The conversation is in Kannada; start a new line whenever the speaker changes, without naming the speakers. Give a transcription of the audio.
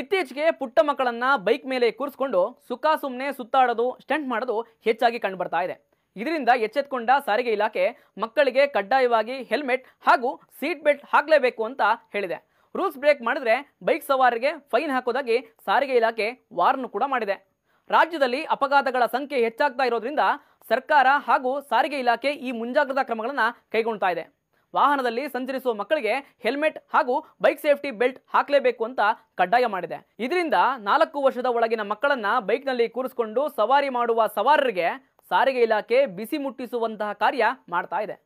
ಇತ್ತೀಚೆಗೆ ಪುಟ್ಟ ಮಕ್ಕಳನ್ನ ಬೈಕ್ ಮೇಲೆ ಕೂರಿಸ್ಕೊಂಡು ಸುಖ ಸುಮ್ಮನೆ ಸುತ್ತಾಡೋದು ಸ್ಟಂಟ್ ಮಾಡೋದು ಹೆಚ್ಚಾಗಿ ಕಂಡುಬರ್ತಾ ಇದೆ ಇದರಿಂದ ಎಚ್ಚೆತ್ಕೊಂಡ ಸಾರಿಗೆ ಇಲಾಖೆ ಮಕ್ಕಳಿಗೆ ಕಡ್ಡಾಯವಾಗಿ ಹೆಲ್ಮೆಟ್ ಹಾಗೂ ಸೀಟ್ ಬೆಲ್ಟ್ ಹಾಕಲೇಬೇಕು ಅಂತ ಹೇಳಿದೆ ರೂಲ್ಸ್ ಬ್ರೇಕ್ ಮಾಡಿದ್ರೆ ಬೈಕ್ ಸವಾರಿಗೆ ಫೈನ್ ಹಾಕೋದಾಗಿ ಸಾರಿಗೆ ಇಲಾಖೆ ವಾರ್ನು ಕೂಡ ಮಾಡಿದೆ ರಾಜ್ಯದಲ್ಲಿ ಅಪಘಾತಗಳ ಸಂಖ್ಯೆ ಹೆಚ್ಚಾಗ್ತಾ ಇರೋದ್ರಿಂದ ಸರ್ಕಾರ ಹಾಗೂ ಸಾರಿಗೆ ಇಲಾಖೆ ಈ ಮುಂಜಾಗ್ರತಾ ಕ್ರಮಗಳನ್ನು ಕೈಗೊಳ್ತಾ ಇದೆ ವಾಹನದಲ್ಲಿ ಸಂಚರಿಸುವ ಮಕ್ಕಳಿಗೆ ಹೆಲ್ಮೆಟ್ ಹಾಗೂ ಬೈಕ್ ಸೇಫ್ಟಿ ಬೆಲ್ಟ್ ಹಾಕಲೇಬೇಕು ಅಂತ ಕಡ್ಡಾಯ ಮಾಡಿದೆ ಇದರಿಂದ ನಾಲ್ಕು ವರ್ಷದ ಒಳಗಿನ ಮಕ್ಕಳನ್ನ ಬೈಕ್ನಲ್ಲಿ ಕೂರಿಸಿಕೊಂಡು ಸವಾರಿ ಮಾಡುವ ಸವಾರರಿಗೆ ಸಾರಿಗೆ ಇಲಾಖೆ ಬಿಸಿ ಮುಟ್ಟಿಸುವಂತಹ ಕಾರ್ಯ ಮಾಡ್ತಾ ಇದೆ